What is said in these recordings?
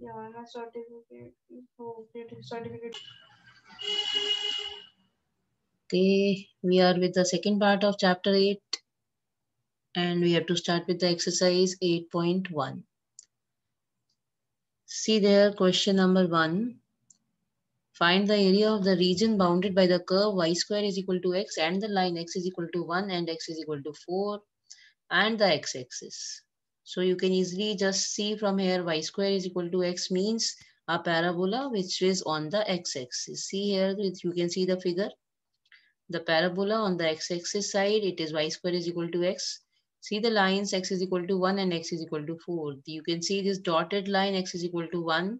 Yeah, my certificate Certificate. Okay, we are with the second part of chapter 8 and we have to start with the exercise 8.1. See there, question number 1. Find the area of the region bounded by the curve y square is equal to x and the line x is equal to 1 and x is equal to 4 and the x-axis. So you can easily just see from here y square is equal to x means a parabola which is on the x-axis. See here, you can see the figure. The parabola on the x-axis side, it is y square is equal to x. See the lines x is equal to 1 and x is equal to 4. You can see this dotted line x is equal to 1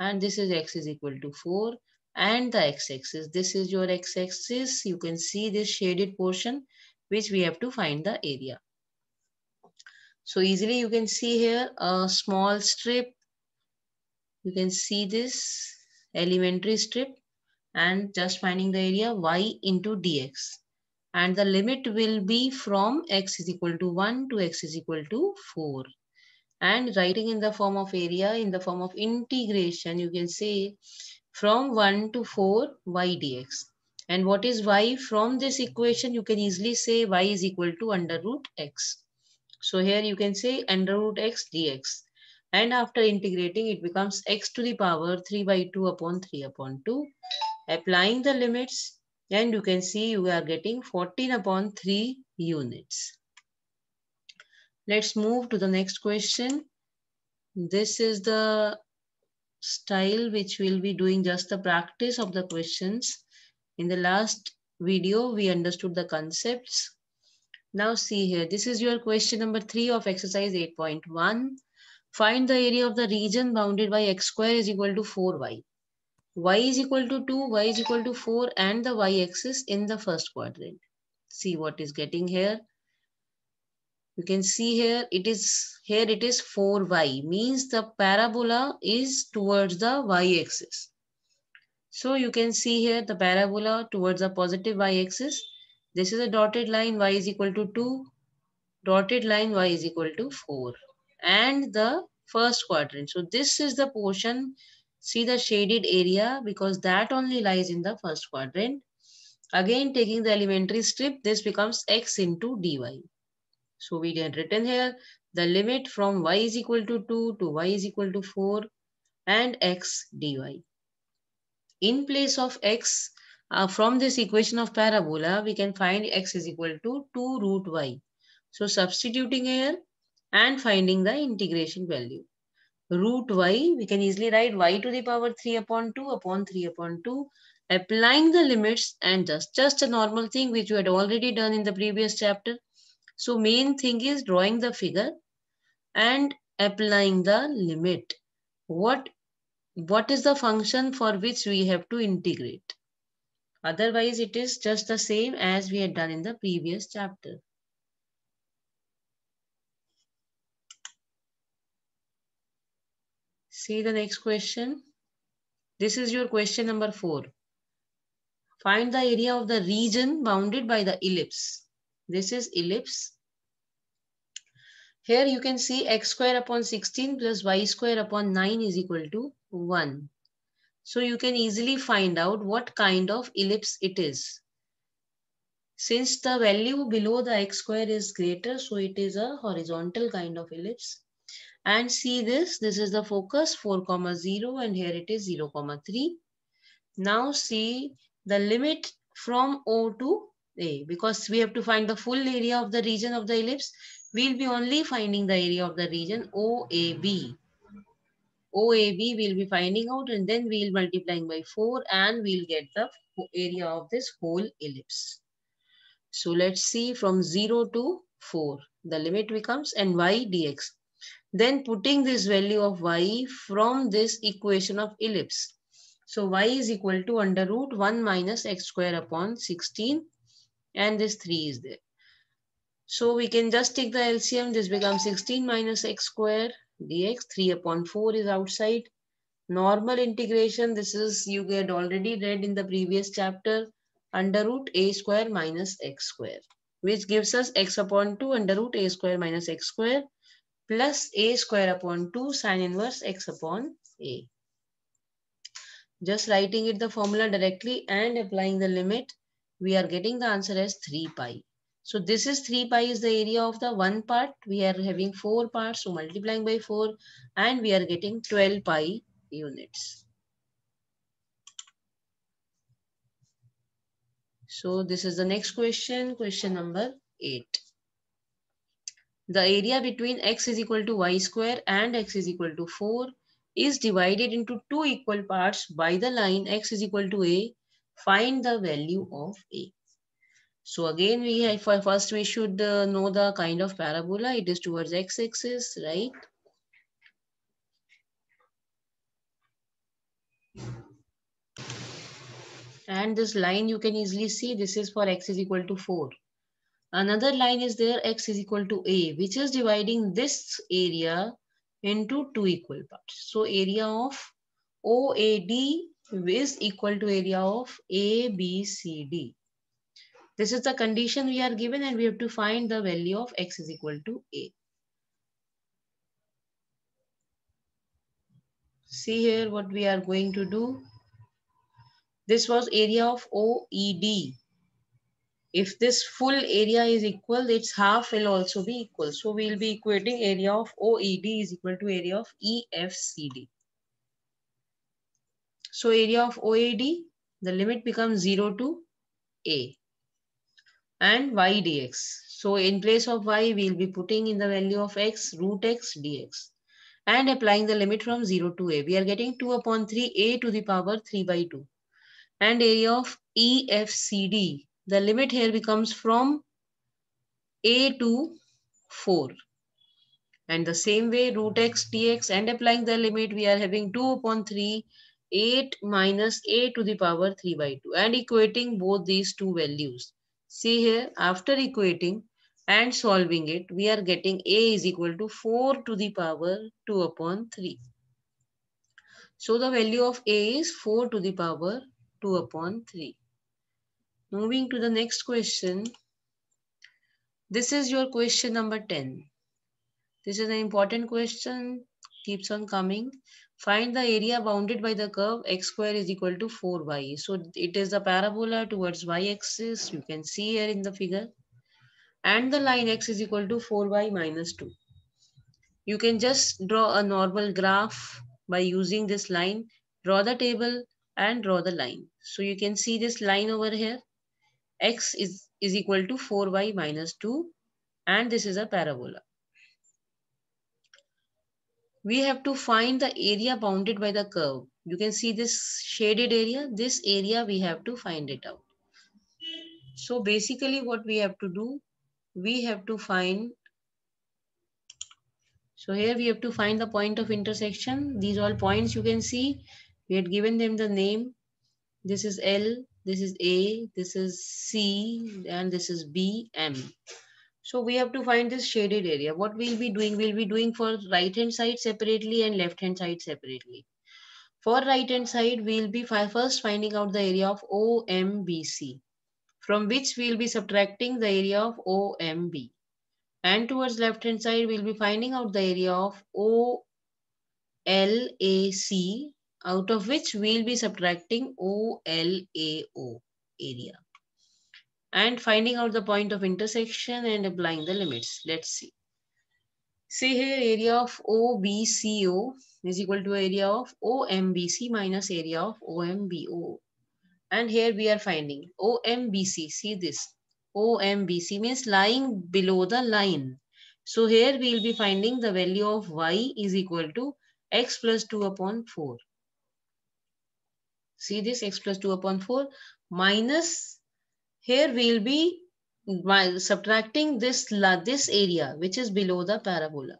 and this is x is equal to 4 and the x-axis. This is your x-axis. You can see this shaded portion which we have to find the area. So easily you can see here a small strip. You can see this elementary strip and just finding the area y into dx. And the limit will be from x is equal to 1 to x is equal to 4. And writing in the form of area, in the form of integration, you can say from 1 to 4 y dx. And what is y from this equation? You can easily say y is equal to under root x. So here you can say under root x dx. And after integrating, it becomes x to the power 3 by 2 upon 3 upon 2. Applying the limits, and you can see you are getting 14 upon 3 units. Let's move to the next question. This is the style which we'll be doing just the practice of the questions. In the last video, we understood the concepts now see here, this is your question number three of exercise 8.1. Find the area of the region bounded by x square is equal to 4y. y is equal to 2, y is equal to 4 and the y-axis in the first quadrant. See what is getting here. You can see here it is here it is 4y means the parabola is towards the y-axis. So you can see here the parabola towards the positive y-axis this is a dotted line y is equal to 2, dotted line y is equal to 4 and the first quadrant. So this is the portion, see the shaded area because that only lies in the first quadrant. Again taking the elementary strip, this becomes x into dy. So we write written here the limit from y is equal to 2 to y is equal to 4 and x dy. In place of x, uh, from this equation of parabola, we can find x is equal to 2 root y. So substituting here and finding the integration value. Root y, we can easily write y to the power 3 upon 2 upon 3 upon 2. Applying the limits and just, just a normal thing which we had already done in the previous chapter. So main thing is drawing the figure and applying the limit. What, what is the function for which we have to integrate? Otherwise, it is just the same as we had done in the previous chapter. See the next question. This is your question number four. Find the area of the region bounded by the ellipse. This is ellipse. Here you can see x square upon 16 plus y square upon 9 is equal to 1. So you can easily find out what kind of ellipse it is. Since the value below the x square is greater, so it is a horizontal kind of ellipse. And see this, this is the focus 4 comma 0 and here it is 0 comma 3. Now see the limit from O to A because we have to find the full area of the region of the ellipse. We'll be only finding the area of the region OAB. OAB we'll be finding out and then we'll multiplying by 4 and we'll get the area of this whole ellipse. So let's see from 0 to 4 the limit becomes and y dx. Then putting this value of y from this equation of ellipse. So y is equal to under root 1 minus x square upon 16 and this 3 is there. So we can just take the LCM. This becomes 16 minus x square dx. 3 upon 4 is outside. Normal integration, this is, you get already read in the previous chapter, under root a square minus x square, which gives us x upon 2 under root a square minus x square plus a square upon 2 sine inverse x upon a. Just writing it the formula directly and applying the limit, we are getting the answer as 3 pi. So this is 3 pi is the area of the one part. We are having 4 parts, so multiplying by 4 and we are getting 12 pi units. So this is the next question, question number 8. The area between x is equal to y square and x is equal to 4 is divided into two equal parts by the line x is equal to a. Find the value of a. So again, we have, first we should uh, know the kind of parabola. It is towards x-axis, right? And this line you can easily see, this is for x is equal to 4. Another line is there, x is equal to a, which is dividing this area into two equal parts. So area of OAD is equal to area of ABCD. This is the condition we are given and we have to find the value of x is equal to a. See here what we are going to do. This was area of OED. If this full area is equal, its half will also be equal. So we'll be equating area of OED is equal to area of EFCD. So area of OAD, the limit becomes 0 to A and y dx. So in place of y, we'll be putting in the value of x, root x dx and applying the limit from 0 to a. We are getting 2 upon 3 a to the power 3 by 2 and area of EFCD. The limit here becomes from a to 4. And the same way root x dx and applying the limit, we are having 2 upon 3 8 minus a to the power 3 by 2 and equating both these two values. See here, after equating and solving it, we are getting A is equal to 4 to the power 2 upon 3. So the value of A is 4 to the power 2 upon 3. Moving to the next question. This is your question number 10. This is an important question keeps on coming. Find the area bounded by the curve x square is equal to 4y. So it is the parabola towards y-axis. You can see here in the figure. And the line x is equal to 4y minus 2. You can just draw a normal graph by using this line. Draw the table and draw the line. So you can see this line over here. x is, is equal to 4y minus 2 and this is a parabola we have to find the area bounded by the curve. You can see this shaded area, this area we have to find it out. So basically what we have to do, we have to find, so here we have to find the point of intersection. These all points you can see, we had given them the name. This is L, this is A, this is C, and this is B, M. So we have to find this shaded area. What we'll be doing, we'll be doing for right hand side separately and left hand side separately. For right hand side, we'll be first finding out the area of OMBC from which we'll be subtracting the area of OMB. And towards left hand side, we'll be finding out the area of OLAC out of which we'll be subtracting OLAO area and finding out the point of intersection and applying the limits. Let's see. Say here area of OBCO is equal to area of OMBC minus area of OMBO. And here we are finding OMBC. See this. OMBC means lying below the line. So here we will be finding the value of y is equal to x plus 2 upon 4. See this x plus 2 upon 4 minus here we'll be subtracting this, this area which is below the parabola.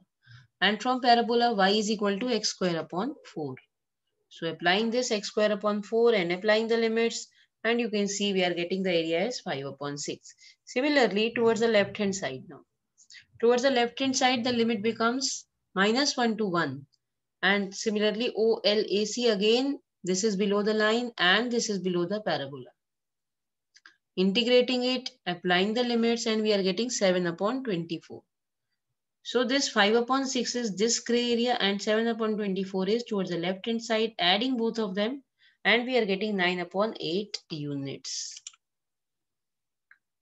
And from parabola, y is equal to x square upon 4. So applying this x square upon 4 and applying the limits, and you can see we are getting the area is 5 upon 6. Similarly, towards the left hand side now. Towards the left hand side, the limit becomes minus 1 to 1. And similarly, OLAC again, this is below the line and this is below the parabola integrating it, applying the limits, and we are getting 7 upon 24. So this 5 upon 6 is this gray area and 7 upon 24 is towards the left hand side, adding both of them, and we are getting 9 upon 8 units.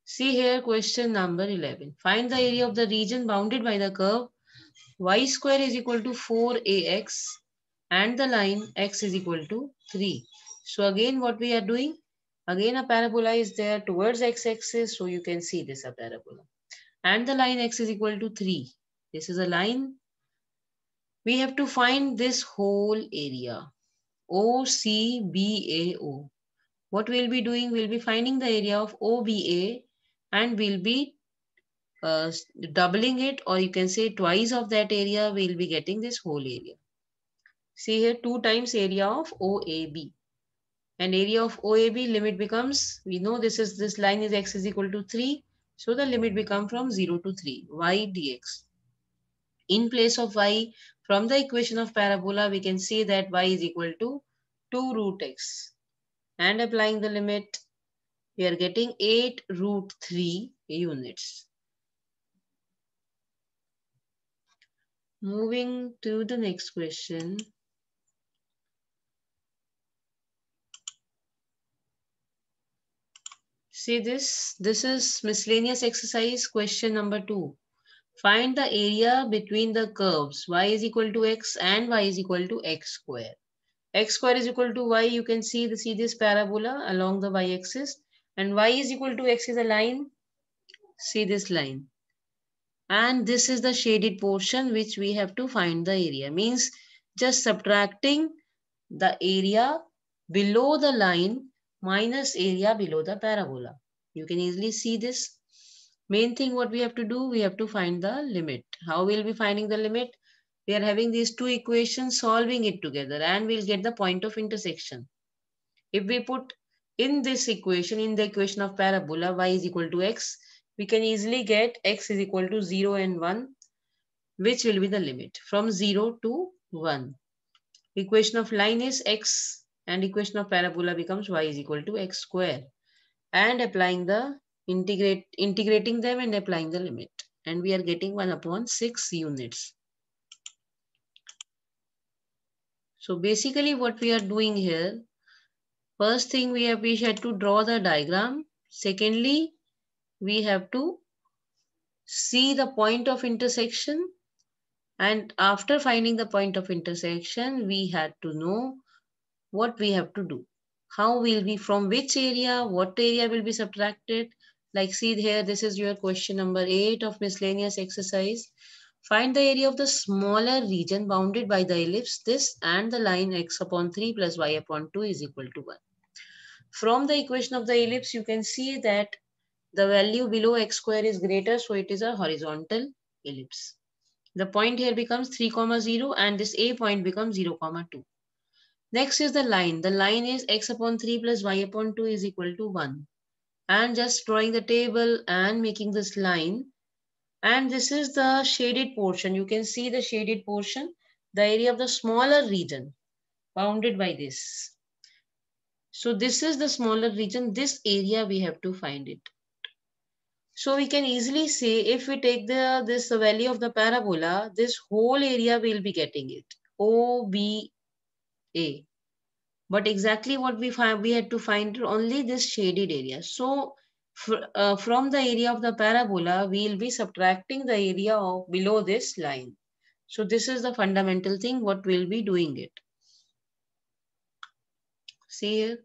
See here question number 11. Find the area of the region bounded by the curve y square is equal to 4ax and the line x is equal to 3. So again what we are doing? Again, a parabola is there towards x-axis, so you can see this a parabola. And the line x is equal to 3. This is a line. We have to find this whole area, OCBAO. What we'll be doing, we'll be finding the area of OBA and we'll be uh, doubling it or you can say twice of that area, we'll be getting this whole area. See here, two times area of OAB and area of OAB limit becomes, we know this is this line is x is equal to 3. So the limit become from 0 to 3, y dx. In place of y, from the equation of parabola, we can say that y is equal to 2 root x. And applying the limit, we are getting 8 root 3 units. Moving to the next question. See this, this is miscellaneous exercise question number two. Find the area between the curves y is equal to x and y is equal to x square. x square is equal to y. You can see the see this parabola along the y-axis and y is equal to x is a line. See this line. And this is the shaded portion which we have to find the area. Means just subtracting the area below the line minus area below the parabola. You can easily see this. Main thing what we have to do, we have to find the limit. How we will be finding the limit? We are having these two equations solving it together and we'll get the point of intersection. If we put in this equation, in the equation of parabola, y is equal to x, we can easily get x is equal to 0 and 1, which will be the limit from 0 to 1. Equation of line is x and equation of parabola becomes y is equal to x square and applying the integrate integrating them and applying the limit and we are getting 1 upon 6 units. So basically what we are doing here, first thing we have we had to draw the diagram. Secondly, we have to see the point of intersection and after finding the point of intersection, we had to know what we have to do. How will be from which area, what area will be subtracted. Like see here, this is your question number eight of miscellaneous exercise. Find the area of the smaller region bounded by the ellipse, this and the line x upon 3 plus y upon 2 is equal to 1. From the equation of the ellipse, you can see that the value below x square is greater, so it is a horizontal ellipse. The point here becomes 3, comma 0 and this a point becomes 0, comma 2. Next is the line. The line is x upon 3 plus y upon 2 is equal to 1. And just drawing the table and making this line. And this is the shaded portion. You can see the shaded portion, the area of the smaller region bounded by this. So this is the smaller region, this area we have to find it. So we can easily say if we take the this value of the parabola, this whole area will be getting it. OB a. But exactly what we find, we had to find only this shaded area. So uh, from the area of the parabola, we'll be subtracting the area of below this line. So this is the fundamental thing, what we'll be doing it. See here.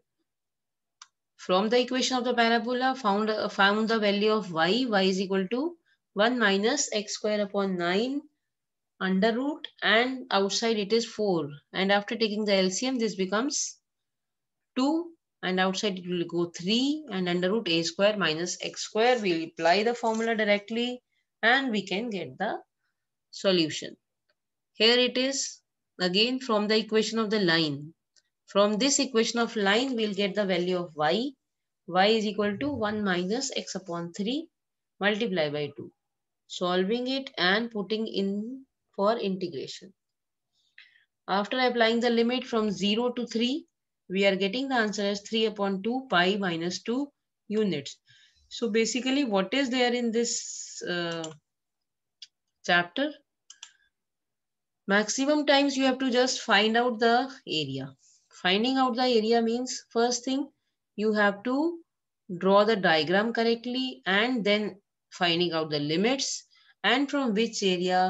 From the equation of the parabola, found, uh, found the value of y. y is equal to 1 minus x square upon 9 under root and outside it is 4 and after taking the LCM this becomes 2 and outside it will go 3 and under root a square minus x square we'll apply the formula directly and we can get the solution here it is again from the equation of the line from this equation of line we'll get the value of y y is equal to 1 minus x upon 3 multiplied by 2 solving it and putting in for integration. After applying the limit from 0 to 3, we are getting the answer as 3 upon 2 pi minus 2 units. So basically what is there in this uh, chapter? Maximum times you have to just find out the area. Finding out the area means first thing you have to draw the diagram correctly and then finding out the limits and from which area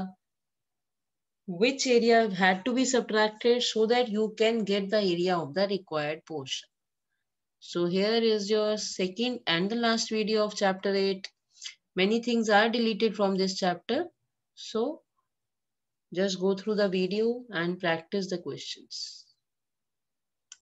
which area had to be subtracted so that you can get the area of the required portion. So here is your second and the last video of chapter 8. Many things are deleted from this chapter. So just go through the video and practice the questions.